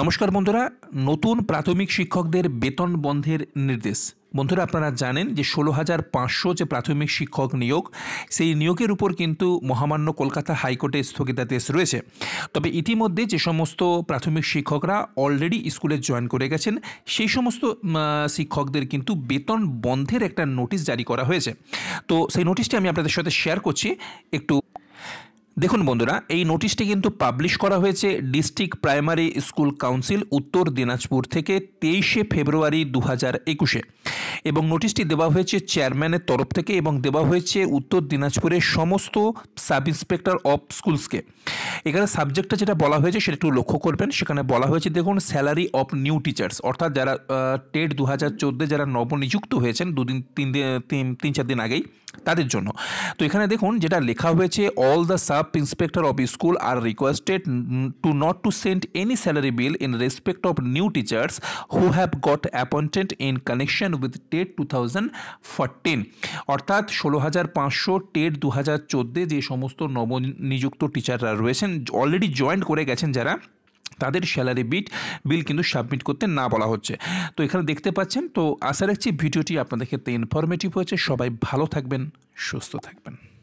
নমস্কার বন্ধুরা নতুন প্রাথমিক শিক্ষকদের বেতন বন্ধের নির্দেশ বন্ধুরা আপনারা জানেন যে ষোলো হাজার পাঁচশো যে প্রাথমিক শিক্ষক নিয়োগ সেই নিয়োগের উপর কিন্তু মহামান্য কলকাতা হাইকোর্টে স্থগিতাদেশ রয়েছে তবে ইতিমধ্যে যে সমস্ত প্রাথমিক শিক্ষকরা অলরেডি স্কুলে জয়েন করে গেছেন সেই সমস্ত শিক্ষকদের কিন্তু বেতন বন্ধের একটা নোটিশ জারি করা হয়েছে তো সেই নোটিশটি আমি আপনাদের সাথে শেয়ার করছি একটু দেখুন বন্ধুরা এই নোটিশটি কিন্তু পাবলিশ করা হয়েছে ডিস্ট্রিক্ট প্রাইমারি স্কুল কাউন্সিল উত্তর দিনাজপুর থেকে তেইশে ফেব্রুয়ারি দু হাজার একুশে এবং নোটিশটি দেওয়া হয়েছে চেয়ারম্যানের তরফ থেকে এবং দেওয়া হয়েছে উত্তর দিনাজপুরের সমস্ত সাব ইন্সপেক্টর অফ স্কুলসকে এখানে সাবজেক্টটা যেটা বলা হয়েছে সেটা একটু লক্ষ্য করবেন সেখানে বলা হয়েছে দেখুন স্যালারি অফ নিউ টিচার্স অর্থাৎ যারা টেট দু হাজার চোদ্দে যারা নবনিযুক্ত হয়েছেন দুদিন তিন তিন তিন চার দিন আগেই তাদের জন্য তো এখানে দেখুন যেটা লেখা হয়েছে all the sub sub inspector of school are requested to not to send any salary bill in respect of new teachers who have got appointed in connection with TET two thousand অর্থাৎ ষোলো হাজার পাঁচশো TET দু হাজার চোদ্দে যে সমস্ত নবনিযুক্ত টিচাররা রয়েছেন অলরেডি জয়েন করে গেছেন যারা তাদের স্যালারি বিট বিল কিন্তু সাবমিট করতে না বলা হচ্ছে তো এখানে দেখতে পাচ্ছেন তো আশা রাখছি ভিডিওটি আপনাদের ক্ষেত্রে ইনফরমেটিভ হয়েছে সবাই ভালো থাকবেন সুস্থ থাকবেন